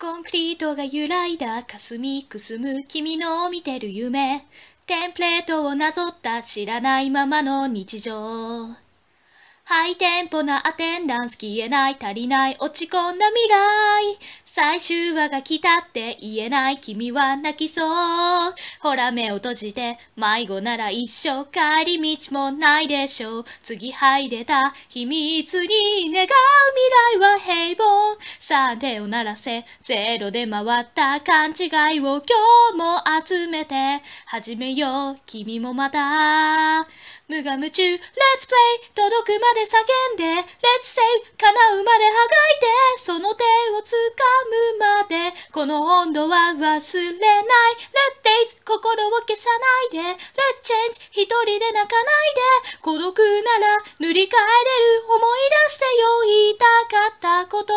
コンクリートが揺らいだ霞くすむ君の見てる夢テンプレートをなぞった知らないままの日常ハイテンポなアテンダンス消えない足りない落ち込んだ未来最終話が来たって言えない君は泣きそうほら目を閉じて迷子なら一生帰り道もないでしょう次入れた秘密に願う未来はさあ手を鳴らせゼロで回った勘違いを今日も集めて始めよう君もまた無我夢中 Let's play 届くまで叫んで Let's save 叶うまではがいてその手を掴むまでこの温度は忘れない Let days 心を消さないで Let change 一人で泣かないで孤独なら塗り替えれる思い出してよ言いたかったこと